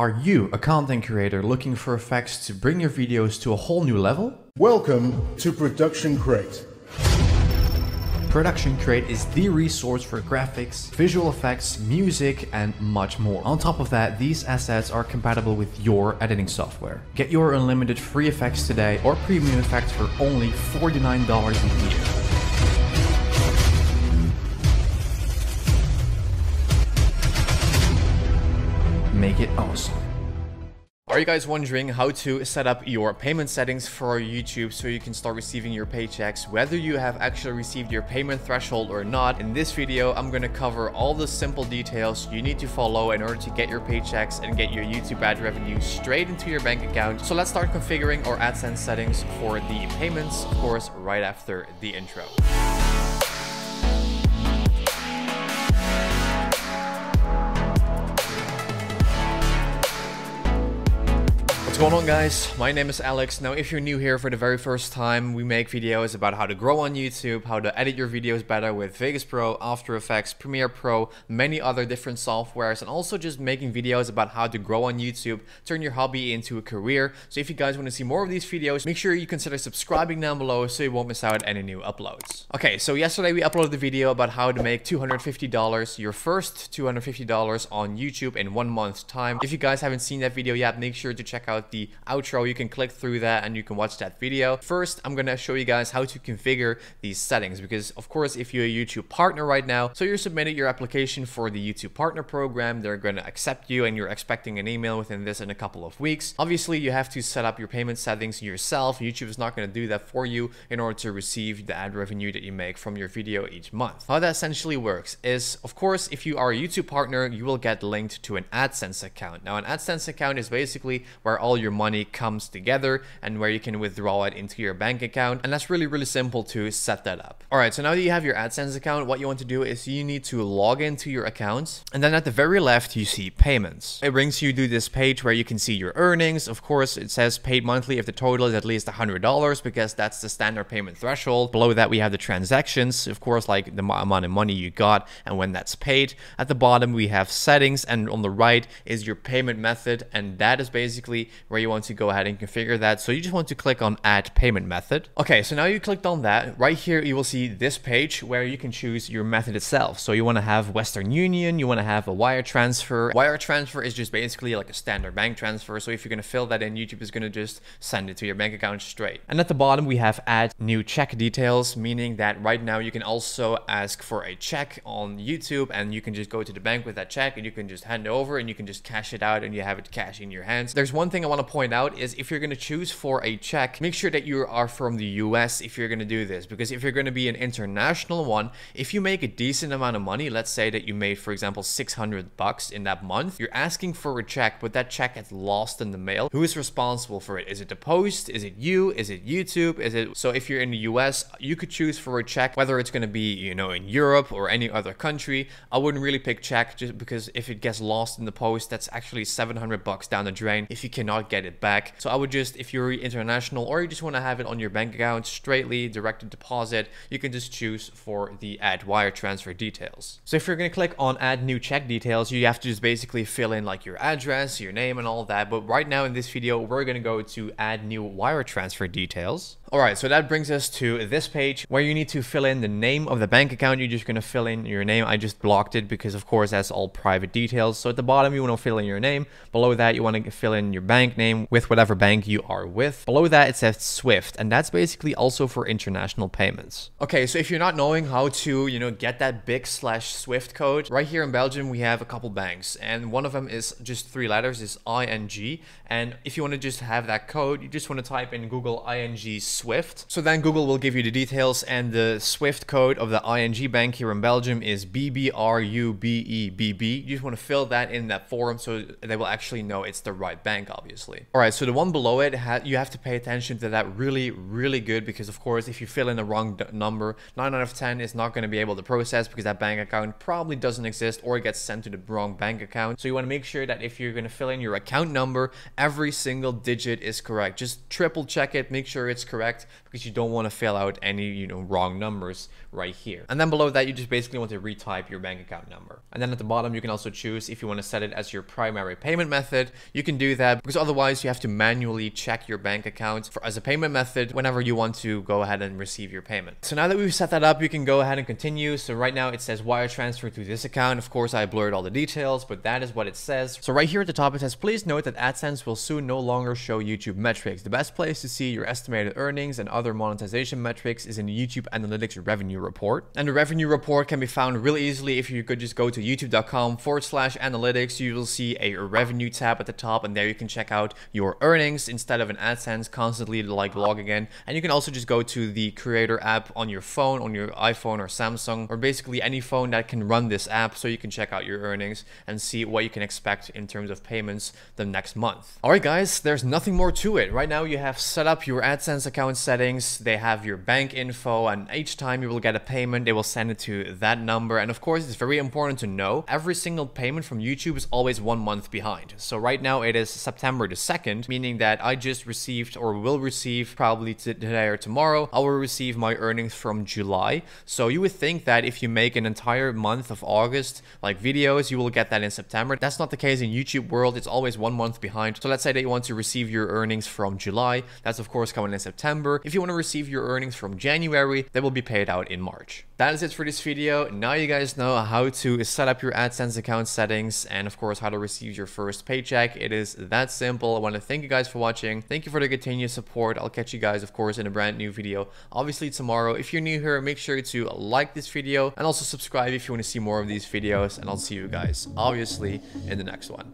Are you a content creator looking for effects to bring your videos to a whole new level? Welcome to Production Crate. Production Crate is the resource for graphics, visual effects, music, and much more. On top of that, these assets are compatible with your editing software. Get your unlimited free effects today or premium effects for only $49 a year. make it awesome. Are you guys wondering how to set up your payment settings for YouTube so you can start receiving your paychecks whether you have actually received your payment threshold or not? In this video, I'm going to cover all the simple details you need to follow in order to get your paychecks and get your YouTube ad revenue straight into your bank account. So let's start configuring our AdSense settings for the payments, of course, right after the intro. going on guys? My name is Alex. Now if you're new here for the very first time, we make videos about how to grow on YouTube, how to edit your videos better with Vegas Pro, After Effects, Premiere Pro, many other different softwares, and also just making videos about how to grow on YouTube, turn your hobby into a career. So if you guys want to see more of these videos, make sure you consider subscribing down below so you won't miss out any new uploads. Okay, so yesterday we uploaded the video about how to make $250, your first $250 on YouTube in one month's time. If you guys haven't seen that video yet, make sure to check out the outro. You can click through that and you can watch that video. First, I'm gonna show you guys how to configure these settings because of course, if you're a YouTube partner right now, so you're submitted your application for the YouTube partner program, they're gonna accept you and you're expecting an email within this in a couple of weeks. Obviously, you have to set up your payment settings yourself. YouTube is not gonna do that for you in order to receive the ad revenue that you make from your video each month. How that essentially works is, of course, if you are a YouTube partner, you will get linked to an AdSense account. Now, an AdSense account is basically where all your money comes together and where you can withdraw it into your bank account. And that's really, really simple to set that up. All right, so now that you have your AdSense account, what you want to do is you need to log into your account. And then at the very left, you see payments. It brings you to this page where you can see your earnings. Of course, it says paid monthly if the total is at least $100 because that's the standard payment threshold. Below that, we have the transactions, of course, like the amount of money you got and when that's paid. At the bottom, we have settings and on the right is your payment method. And that is basically where you want to go ahead and configure that. So you just want to click on add payment method. Okay, so now you clicked on that. Right here, you will see this page where you can choose your method itself. So you want to have Western Union, you want to have a wire transfer. Wire transfer is just basically like a standard bank transfer. So if you're going to fill that in, YouTube is going to just send it to your bank account straight. And at the bottom, we have add new check details, meaning that right now you can also ask for a check on YouTube and you can just go to the bank with that check and you can just hand over and you can just cash it out and you have it cash in your hands. There's one thing I want to point out is if you're going to choose for a check, make sure that you are from the US if you're going to do this. Because if you're going to be an international one, if you make a decent amount of money, let's say that you made, for example, 600 bucks in that month, you're asking for a check, but that check gets lost in the mail. Who is responsible for it? Is it the post? Is it you? Is it YouTube? Is it so if you're in the US, you could choose for a check, whether it's going to be, you know, in Europe or any other country. I wouldn't really pick check just because if it gets lost in the post, that's actually 700 bucks down the drain if you cannot get it back. So I would just, if you're international or you just want to have it on your bank account straightly, direct deposit, you can just choose for the add wire transfer details. So if you're going to click on add new check details, you have to just basically fill in like your address, your name and all that. But right now in this video, we're going to go to add new wire transfer details. All right, so that brings us to this page where you need to fill in the name of the bank account. You're just gonna fill in your name. I just blocked it because of course that's all private details. So at the bottom, you wanna fill in your name. Below that, you wanna fill in your bank Name with whatever bank you are with. Below that, it says SWIFT, and that's basically also for international payments. Okay, so if you're not knowing how to, you know, get that big slash SWIFT code, right here in Belgium, we have a couple banks, and one of them is just three letters, is ING. And if you want to just have that code, you just want to type in Google ING SWIFT. So then Google will give you the details, and the SWIFT code of the ING bank here in Belgium is BBRUBEBB. You just want to fill that in that form so they will actually know it's the right bank, obviously honestly. All right, so the one below it, you have to pay attention to that really, really good because of course, if you fill in the wrong number, 9 out of 10 is not going to be able to process because that bank account probably doesn't exist or it gets sent to the wrong bank account. So you want to make sure that if you're going to fill in your account number, every single digit is correct. Just triple check it, make sure it's correct because you don't want to fill out any, you know, wrong numbers right here. And then below that, you just basically want to retype your bank account number. And then at the bottom, you can also choose if you want to set it as your primary payment method. You can do that because otherwise Otherwise, you have to manually check your bank account for, as a payment method whenever you want to go ahead and receive your payment. So now that we've set that up, you can go ahead and continue. So right now it says wire transfer to this account. Of course, I blurred all the details, but that is what it says. So right here at the top, it says, please note that AdSense will soon no longer show YouTube metrics. The best place to see your estimated earnings and other monetization metrics is in the YouTube Analytics Revenue Report. And the revenue report can be found really easily if you could just go to youtube.com forward slash analytics. You will see a revenue tab at the top and there you can check out out your earnings instead of an AdSense constantly like log again. And you can also just go to the creator app on your phone, on your iPhone or Samsung, or basically any phone that can run this app so you can check out your earnings and see what you can expect in terms of payments the next month. All right, guys, there's nothing more to it. Right now you have set up your AdSense account settings. They have your bank info and each time you will get a payment, they will send it to that number. And of course, it's very important to know every single payment from YouTube is always one month behind. So right now it is September the second, meaning that I just received or will receive probably today or tomorrow, I will receive my earnings from July. So you would think that if you make an entire month of August, like videos, you will get that in September. That's not the case in YouTube world. It's always one month behind. So let's say that you want to receive your earnings from July. That's of course coming in September. If you want to receive your earnings from January, they will be paid out in March. That is it for this video. Now you guys know how to set up your AdSense account settings and of course how to receive your first paycheck. It is that simple simple. I want to thank you guys for watching. Thank you for the continued support. I'll catch you guys, of course, in a brand new video, obviously tomorrow. If you're new here, make sure to like this video and also subscribe if you want to see more of these videos. And I'll see you guys, obviously, in the next one.